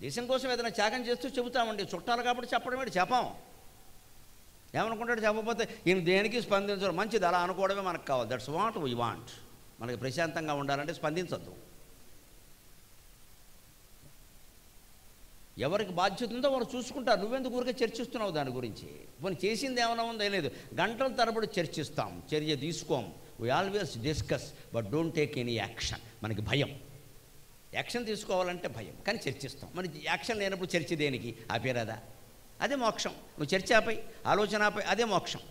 దేశం కోసం ఏదైనా త్యాగం చేస్తూ చెబుతామండి చుట్టాలు కాబట్టి చెప్పడం వీడు చెప్పాం ఏమనుకుంటాడు చెప్పకపోతే ఈయన దేనికి స్పందించరు మంచిది అలా అనుకోవడమే మనకు కావాలి దట్స్ వాట్ వీ వాంట్ మనకి ప్రశాంతంగా ఉండాలంటే స్పందించద్దు ఎవరికి బాధ్యత ఉందో వారు చూసుకుంటారు నువ్వెందుకు ఊరికే చర్చిస్తున్నావు దాని గురించి పోనీ చేసింది ఏమైనా ఉందో లేదు గంటల తరబడి చర్చిస్తాం చర్య తీసుకోం we always discuss but don't take any action మనకి భయం యాక్షన్ తీసుకోవాలంటే భయం కానీ చర్చిస్తాం మరి యాక్షన్ లేనప్పుడు చర్చ దేనికి ఆపేరాదా అదే మోక్షం నువ్వు చర్చపై ఆలోచనపై అదే మోక్షం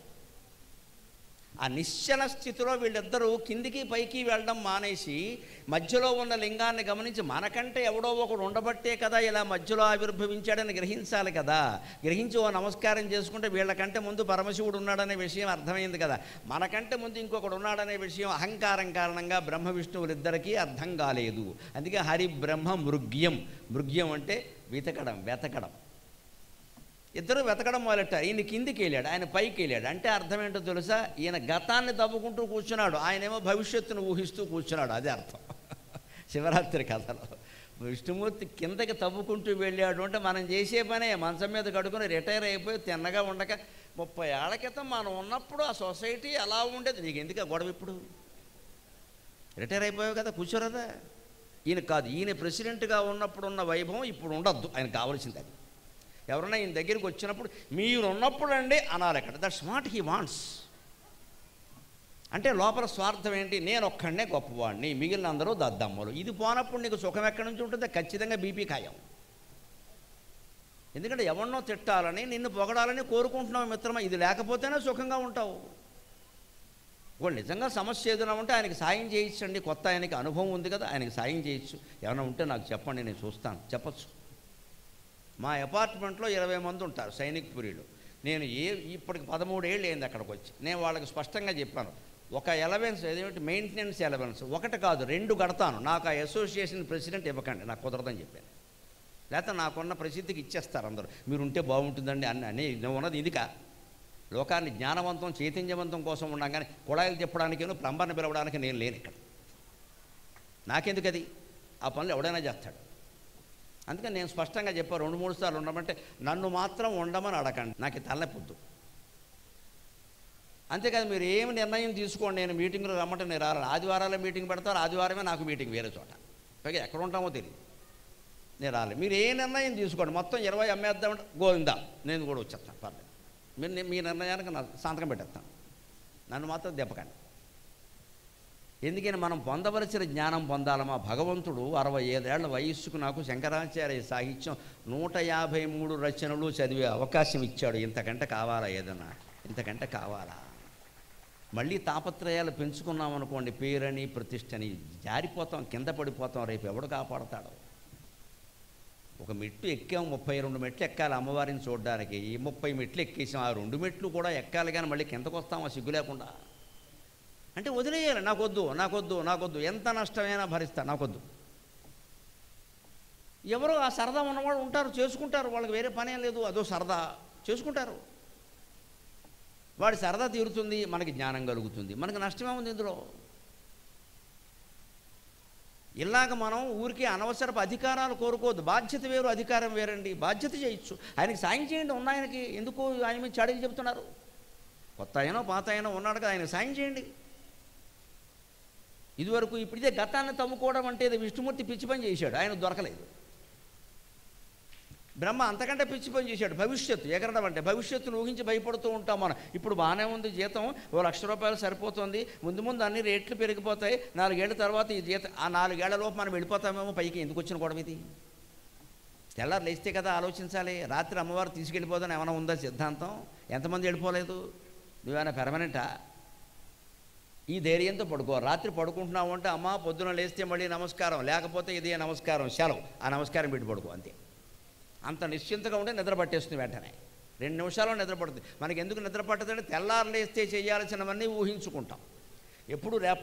ఆ నిశ్చల స్థితిలో వీళ్ళిద్దరూ కిందికి పైకి వెళ్ళడం మానేసి మధ్యలో ఉన్న లింగాన్ని గమనించి మనకంటే ఎవడో ఒకడు ఉండబట్టే కదా ఇలా మధ్యలో ఆవిర్భవించాడని గ్రహించాలి కదా గ్రహించి ఓ నమస్కారం చేసుకుంటే వీళ్ళకంటే ముందు పరమశివుడు ఉన్నాడనే విషయం అర్థమైంది కదా మనకంటే ముందు ఇంకొకడు ఉన్నాడనే విషయం అహంకారం కారణంగా బ్రహ్మ విష్ణువులిద్దరికీ అర్థం కాలేదు అందుకే హరి బ్రహ్మ మృగ్యం మృగ్యం అంటే వెతకడం వెతకడం ఇద్దరు వెతకడం మొదలెట్ట ఈయన కిందికి వెళ్ళాడు ఆయన పైకి వెళ్ళాడు అంటే అర్థం ఏంటో తెలుసా ఈయన గతాన్ని తవ్వుకుంటూ కూర్చున్నాడు ఆయనేమో భవిష్యత్తును ఊహిస్తూ కూర్చున్నాడు అదే అర్థం శివరాత్రి కథలో విష్ణుమూర్తి కిందకి తవ్వుకుంటూ వెళ్ళాడు అంటే మనం చేసే పనే మంచం మీద కడుకుని రిటైర్ అయిపోయి తిన్నగా ఉండక ముప్పై ఏళ్ల క్రితం మనం ఉన్నప్పుడు ఆ సొసైటీ ఎలా ఉండేది నీకు ఎందుకు గొడవ ఇప్పుడు రిటైర్ అయిపోయావు కదా కూర్చోరదా ఈయన కాదు ఈయన ప్రెసిడెంట్గా ఉన్నప్పుడు ఉన్న వైభవం ఇప్పుడు ఉండద్దు ఆయన కావాల్సింది అది ఎవరన్నా ఈయన దగ్గరికి వచ్చినప్పుడు మీరున్నప్పుడు అండి అనాలి అక్కడ దట్స్ వాట్ హీ వాంట్స్ అంటే లోపల స్వార్థం ఏంటి నేను ఒక్కడనే గొప్పవాడిని మిగిలిన అందరూ దద్దమ్మలు ఇది పోనప్పుడు నీకు సుఖం ఎక్కడి నుంచి ఉంటుంది ఖచ్చితంగా బీపీ ఖాయం ఎందుకంటే ఎవరినో తిట్టాలని నిన్ను పొగడాలని కోరుకుంటున్నావు మిత్రమా ఇది లేకపోతేనే సుఖంగా ఉంటావు వాళ్ళు నిజంగా సమస్య ఏదైనా ఉంటే ఆయనకి సాయం చేయించండి కొత్త ఆయనకి అనుభవం ఉంది కదా ఆయనకి సాయం చేయొచ్చు ఏమైనా ఉంటే నాకు చెప్పండి నేను చూస్తాను చెప్పచ్చు మా అపార్ట్మెంట్లో ఇరవై మంది ఉంటారు సైనిక్ పురిలో నేను ఏ ఇప్పటికి పదమూడేళ్ళు అయింది అక్కడికి వచ్చి నేను వాళ్ళకి స్పష్టంగా చెప్పాను ఒక ఎలవెన్స్ ఏదేమిటి మెయింటెనెన్స్ ఎలవెన్స్ ఒకటి కాదు రెండు కడతాను నాకు ఆ అసోసియేషన్ ప్రెసిడెంట్ ఇవ్వకండి నాకు కుదరదని చెప్పాను లేకపోతే నాకున్న ప్రసిద్ధికి ఇచ్చేస్తారు అందరూ మీరు ఉంటే బాగుంటుందండి అని అని ఉన్నది ఇదిక లోకాన్ని జ్ఞానవంతం చైతన్యవంతం కోసం కానీ కుళాయిలు తిప్పడానికేనో ప్లంబర్ని పిలవడానికి నేను లేను ఇక్కడ నాకెందుకు అది ఆ పనులు ఎవడైనా చేస్తాడు అందుకని నేను స్పష్టంగా చెప్పాను రెండు మూడు సార్లు ఉండమంటే నన్ను మాత్రం ఉండమని అడగండి నాకు తలనొప్పొద్దు అంతేకాదు మీరు ఏమి నిర్ణయం తీసుకోండి నేను మీటింగ్లో రమ్మంటే నేను రాలి ఆదివారాలే మీటింగ్ పెడతారు ఆదివారమే నాకు మీటింగ్ వేరే చోట పైగా ఎక్కడ ఉంటామో తెలియదు నేను రాలి మీరు ఏ నిర్ణయం తీసుకోండి మొత్తం ఇరవై అమ్మేద్దామంటే గోవిందా నేను కూడా వచ్చేస్తాను పర్లేదు మీరు మీ నిర్ణయానికి నా సంతకం పెట్టేస్తాను నన్ను మాత్రం దెబ్బకండి ఎందుకని మనం పొందవలసిన జ్ఞానం పొందాలమా భగవంతుడు అరవై ఐదేళ్ల వయస్సుకు నాకు శంకరాచార్య సాహిత్యం నూట యాభై మూడు రచనలు చదివే అవకాశం ఇచ్చాడు ఇంతకంటే కావాలా ఏదన్నా ఇంతకంటే కావాలా మళ్ళీ తాపత్రయాలు పెంచుకున్నాం అనుకోండి పేరని ప్రతిష్టని జారిపోతాం కింద పడిపోతాం రేపు ఎవడు కాపాడతాడు ఒక మెట్టు ఎక్కాం ముప్పై రెండు మెట్లు ఎక్కాలి అమ్మవారిని చూడడానికి ఈ ముప్పై మెట్లు ఎక్కేసాం ఆ రెండు మెట్లు కూడా ఎక్కాలి కానీ మళ్ళీ కిందకు వస్తాం ఆ సిగ్గు లేకుండా అంటే వదిలేయాలి నాకొద్దు నాకొద్దు నాకొద్దు ఎంత నష్టమైనా భరిస్తా నాకొద్దు ఎవరో ఆ సరదా ఉన్నవాళ్ళు ఉంటారు చేసుకుంటారు వాళ్ళకి వేరే పనే లేదు అదో సరదా చేసుకుంటారు వాడి సరదా తీరుతుంది మనకి జ్ఞానం కలుగుతుంది మనకి నష్టమే ఉంది ఇందులో ఇలాగ మనం ఊరికే అనవసరపు అధికారాలు కోరుకోవద్దు బాధ్యత వేరు అధికారం వేరండి బాధ్యత చేయొచ్చు ఆయనకి సాయం చేయండి ఉన్న ఆయనకి ఎందుకు ఆయన మీద చెడుగు చెబుతున్నారు కొత్త అయినా పాత అయినా ఉన్నాడు కదా ఆయన సాయం చేయండి ఇదివరకు ఇప్పుడిదే గతాన్ని తమ్ముకోవడం అంటే విష్ణుమూర్తి పిచ్చి పని చేశాడు ఆయన దొరకలేదు బ్రహ్మ అంతకంటే పిచ్చి పని చేశాడు భవిష్యత్తు ఎగరడం అంటే భవిష్యత్తును ఊహించి భయపడుతూ ఉంటాం మనం ఇప్పుడు బాగానే ఉంది జీతం ఓ లక్ష రూపాయలు సరిపోతుంది ముందు ముందు అన్ని రేట్లు పెరిగిపోతాయి నాలుగేళ్ల తర్వాత ఈ జీతం ఆ నాలుగేళ్లలోపు మనం వెళ్ళిపోతామేమో పైకి ఎందుకు వచ్చిన కూడా ఇది తెల్లారు లేస్తే కదా ఆలోచించాలి రాత్రి అమ్మవారు తీసుకెళ్ళిపోదని ఏమైనా ఉందా సిద్ధాంతం ఎంతమంది వెళ్ళిపోలేదు నువ్వేమైనా పెర్మనెంటా ఈ ధైర్యంతో పడుకో రాత్రి పడుకుంటున్నావు అంటే అమ్మ పొద్దున లేస్తే మళ్ళీ నమస్కారం లేకపోతే ఇదే నమస్కారం సెలవు ఆ నమస్కారం పెట్టి పడుకో అంతే అంత నిశ్చింతగా ఉంటే నిద్ర పట్టేస్తుంది వెంటనే రెండు నిమిషాల్లో నిద్ర పడుతుంది మనకి ఎందుకు నిద్ర పట్టదంటే తెల్లారు లేస్తే చేయాల్సినవన్నీ ఊహించుకుంటాం ఎప్పుడు రేప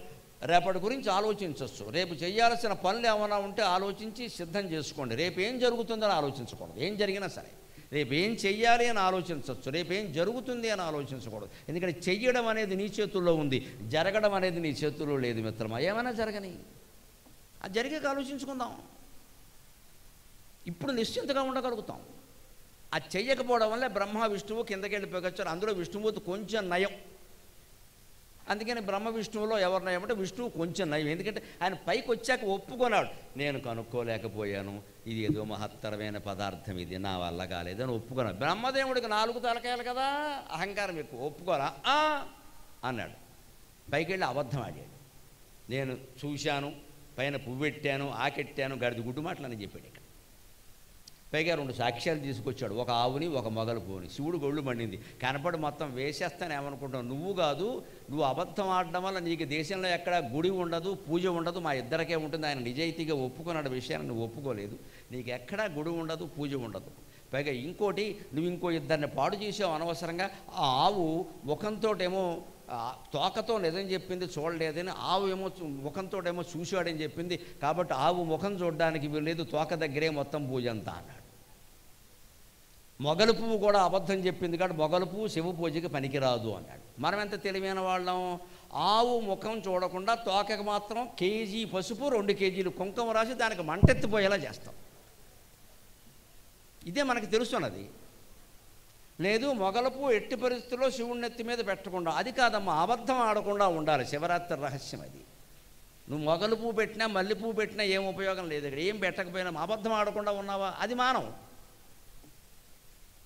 రేపటి గురించి ఆలోచించవచ్చు రేపు చేయాల్సిన పనులు ఏమైనా ఉంటే ఆలోచించి సిద్ధం చేసుకోండి రేపు ఏం జరుగుతుందని ఆలోచించకూడదు ఏం జరిగినా సరే రేపేం చెయ్యాలి అని ఆలోచించవచ్చు రేపేం జరుగుతుంది అని ఆలోచించకూడదు ఎందుకంటే చెయ్యడం అనేది నీ చేతుల్లో ఉంది జరగడం అనేది నీ చేతుల్లో లేదు మిత్రమా ఏమైనా జరగని అది జరిగాక ఆలోచించుకుందాం ఇప్పుడు నిశ్చింతగా ఉండగలుగుతాం అది చెయ్యకపోవడం వల్ల బ్రహ్మ విష్ణువు కిందకెళ్ళిపోయి వచ్చారు అందులో విష్ణుమూర్తి కొంచెం నయం అందుకని బ్రహ్మ విష్ణువులో ఎవరు ఏమంటే విష్ణువు కొంచెం నయం ఎందుకంటే ఆయన పైకి వచ్చాక ఒప్పుకున్నాడు నేను కనుక్కోలేకపోయాను ఇది ఏదో మహత్తరమైన పదార్థం ఇది నా వల్ల కాలేదని ఒప్పుకున్నాడు బ్రహ్మదేవుడికి నాలుగు తలకాయలు కదా అహంకారం ఎక్కువ ఒప్పుకోరా అన్నాడు పైకి వెళ్ళి అబద్ధం ఆడాడు నేను చూశాను పైన పువ్వెట్టాను ఆకెట్టాను గడిది గుడ్డు మాటలని చెప్పాడు పైగా రెండు సాక్ష్యాలు తీసుకొచ్చాడు ఒక ఆవుని ఒక మొదలు పోని శివుడు గొళ్ళు మండింది కనపడి మొత్తం వేసేస్తాను ఏమనుకుంటావు నువ్వు కాదు నువ్వు అబద్ధం ఆడడం వల్ల నీకు దేశంలో ఎక్కడ గుడి ఉండదు పూజ ఉండదు మా ఇద్దరికే ఉంటుంది ఆయన నిజాయితీగా ఒప్పుకున్నాడు విషయాన్ని నువ్వు ఒప్పుకోలేదు నీకు ఎక్కడా గుడి ఉండదు పూజ ఉండదు పైగా ఇంకోటి నువ్వు ఇంకో ఇద్దరిని పాడు చేసావు అనవసరంగా ఆ ఆవు ముఖంతోటేమో తోకతో నిజం చెప్పింది చూడలేదని ఆవు ఏమో ముఖంతో ఏమో చూశాడని చెప్పింది కాబట్టి ఆవు ముఖం చూడడానికి లేదు తోక దగ్గరే మొత్తం పూజ అంతా అన్నాడు మొగలు పువ్వు కూడా అబద్ధం చెప్పింది కాబట్టి మొగలు పువ్వు శివ పూజకి పనికిరాదు అన్నాడు మనం ఎంత తెలివైన వాళ్ళం ఆవు ముఖం చూడకుండా తోకకు మాత్రం కేజీ పసుపు రెండు కేజీలు కుంకుమ రాసి దానికి మంటెత్తిపోయేలా చేస్తాం ఇదే మనకు తెలుస్తున్నది లేదు మొగలపు ఎట్టి పరిస్థితుల్లో శివుడి నెత్తి మీద పెట్టకుండా అది కాదమ్మా అబద్ధం ఆడకుండా ఉండాలి శివరాత్రి రహస్యం అది నువ్వు మొగలు పువ్వు పెట్టినా మల్లె పువ్వు పెట్టినా ఏం ఉపయోగం లేదు ఇక్కడ ఏం పెట్టకపోయినా అబద్ధం ఆడకుండా ఉన్నావా అది మానవు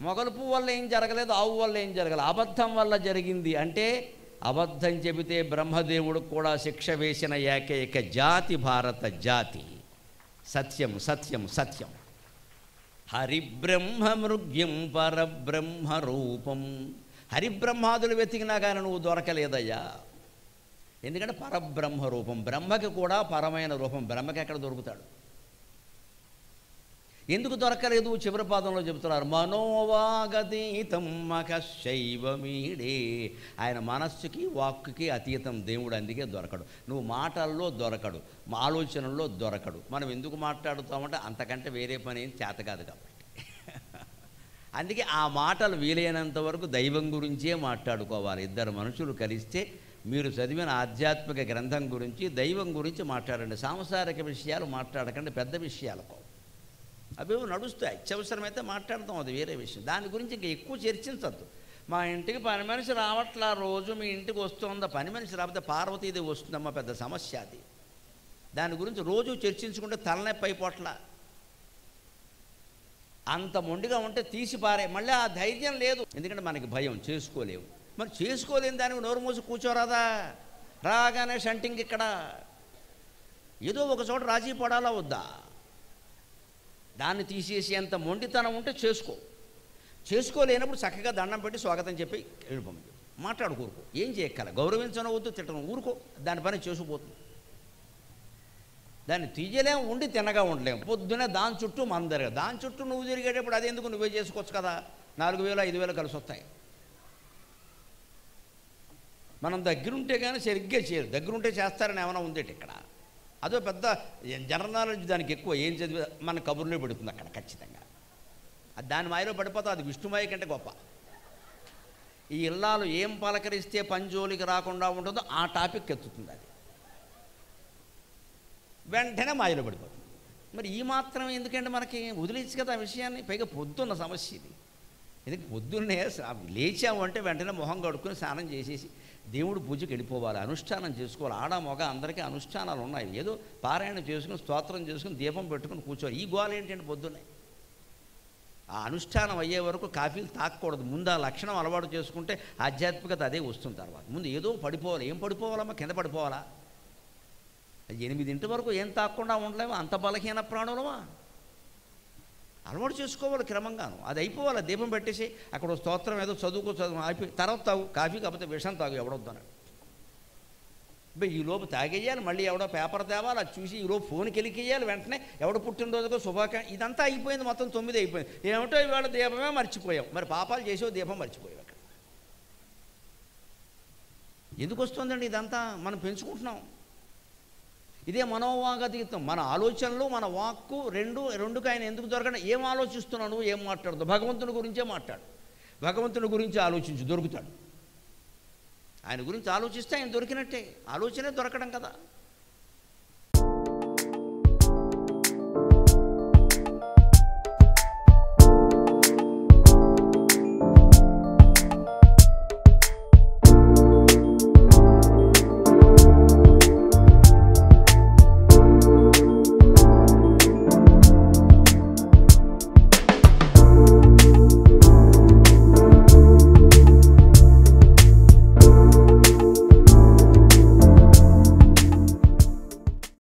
మొగలుపు వల్ల ఏం జరగలేదు ఆవు వల్ల ఏం జరగలేదు అబద్ధం వల్ల జరిగింది అంటే అబద్ధం చెబితే బ్రహ్మదేవుడు కూడా శిక్ష వేసిన ఏకైక జాతి భారత జాతి సత్యం సత్యం సత్యం హరిబ్రహ్మ మృగ్యం పరబ్రహ్మ రూపం హరిబ్రహ్మాదులు వెతికినా కానీ నువ్వు దొరకలేదయ్యా ఎందుకంటే పరబ్రహ్మ రూపం బ్రహ్మకి కూడా పరమైన రూపం బ్రహ్మకి ఎక్కడ దొరుకుతాడు ఎందుకు దొరకలేదు చివరి పాదంలో చెబుతున్నారు మనోవాగతీతం శైవమీడే ఆయన మనస్సుకి వాక్కుకి అతీతం దేవుడు అందుకే దొరకడు నువ్వు మాటల్లో దొరకడు ఆలోచనల్లో దొరకడు మనం ఎందుకు మాట్లాడుతామంటే అంతకంటే వేరే పని ఏం చేత కాదు కాబట్టి అందుకే ఆ మాటలు వీలైనంత వరకు దైవం గురించే మాట్లాడుకోవాలి ఇద్దరు మనుషులు కలిస్తే మీరు చదివిన ఆధ్యాత్మిక గ్రంథం గురించి దైవం గురించి మాట్లాడండి సాంసారిక విషయాలు మాట్లాడకండి పెద్ద విషయాలకు అవి నడుస్తాయి ఇచ్చవసరమైతే మాట్లాడతాం అది వేరే విషయం దాని గురించి ఇంకా ఎక్కువ చర్చించద్దు మా ఇంటికి పని మనిషి రావట్లా రోజు మీ ఇంటికి వస్తుందా పని మనిషి రాకపోతే పార్వతీదేవి వస్తుందమ్మా పెద్ద సమస్య అది దాని గురించి రోజు చర్చించుకుంటే తలనొప్పి అయిపోట్ల అంత మొండిగా ఉంటే తీసి పారే మళ్ళీ ఆ ధైర్యం లేదు ఎందుకంటే మనకి భయం చేసుకోలేవు మరి చేసుకోలేని దానికి నోరు మూసి కూర్చోరాదా రాగానే షంటింగ్ ఇక్కడ ఏదో ఒక చోట రాజీ పడాలా వద్దా దాన్ని తీసేసి అంత మొండితనం ఉంటే చేసుకో చేసుకోలేనప్పుడు చక్కగా దండం పెట్టి స్వాగతం చెప్పి వెళ్ళిపోయింది మాట్లాడు ఊరుకో ఏం చేయక్కల గౌరవించను వద్దు తిట్టను ఊరుకో దాని పని చేసుకుపోతుంది దాన్ని తీయలేం ఉండి తినగా ఉండలేం పొద్దునే దాని చుట్టూ మందరు దాని చుట్టూ నువ్వు తిరిగేటప్పుడు అది ఎందుకు నువ్వే చేసుకోవచ్చు కదా నాలుగు వేలు ఐదు వేలు కలిసి వస్తాయి మనం దగ్గరుంటే కానీ సరిగ్గా చేయరు దగ్గరుంటే చేస్తారని ఏమైనా ఉందేటి ఇక్కడ అదో పెద్ద జనరల్ నాలెడ్జ్ దానికి ఎక్కువ ఏం చదివి మన కబుర్లో పడుతుంది అక్కడ ఖచ్చితంగా అది దాని మాయలో పడిపోతా అది విష్ణుమాయ కంటే గొప్ప ఈ ఇల్లాలు ఏం పలకరిస్తే పంజోలికి రాకుండా ఉంటుందో ఆ టాపిక్ ఎత్తుతుంది అది వెంటనే మాయలో పడిపోతుంది మరి ఈ మాత్రం ఎందుకంటే మనకి వదిలేచ్చు కదా ఆ విషయాన్ని పైగా పొద్దున్న సమస్య ఇది ఎందుకు పొద్దున్నే లేచాము అంటే వెంటనే మొహం కడుక్కొని స్నానం చేసేసి దేవుడు పూజకి వెళ్ళిపోవాలి అనుష్ఠానం చేసుకోవాలి ఆడ మొగ అందరికీ అనుష్ఠానాలు ఉన్నాయి ఏదో పారాయణ చేసుకుని స్తోత్రం చేసుకుని దీపం పెట్టుకుని కూర్చోవాలి ఈ గోలు ఏంటంటే పొద్దున్నాయి ఆ అనుష్ఠానం అయ్యే వరకు కాఫీలు తాకూడదు ముందు ఆ లక్షణం అలవాటు చేసుకుంటే ఆధ్యాత్మికత అదే వస్తుంది తర్వాత ముందు ఏదో పడిపోవాలి ఏం పడిపోవాలమ్మా కింద పడిపోవాలా ఎనిమిదింటి వరకు ఏం తాకుండా ఉండలేమో అంత బలహీన ప్రాణులమా అలవాటు చేసుకోవాలి క్రమంగాను అది అయిపోవాలి దీపం పెట్టేసి అక్కడ స్తోత్రం ఏదో చదువుకో చదువు అయిపోయి తర్వాత తాగు కాఫీ కాకపోతే విషం తాగు ఎవడొద్దన్నాడు ఈ లోపు తాగేయాలి మళ్ళీ ఎవడో పేపర్ తేవాలి అది చూసి ఈలోపు ఫోన్కి వెళ్ళికేయాలి వెంటనే ఎవడ పుట్టినరోజుకో శుభాకాంక్ష ఇదంతా అయిపోయింది మొత్తం తొమ్మిది అయిపోయింది ఏమిటో ఇవాళ దీపమే మర్చిపోయాం మరి పాపాలు చేసే దీపం మర్చిపోయాం అక్కడ ఎందుకు వస్తుందండి ఇదంతా మనం పెంచుకుంటున్నాం ఇదే మనోవాగతీతం మన ఆలోచనలు మన వాక్కు రెండు రెండుకు ఆయన ఎందుకు దొరకడం ఏం ఆలోచిస్తున్నావు నువ్వు ఏం మాట్లాడదు భగవంతుని గురించే మాట్లాడు భగవంతుని గురించి ఆలోచించు దొరుకుతాడు ఆయన గురించి ఆలోచిస్తే ఆయన దొరికినట్టే ఆలోచనే దొరకడం కదా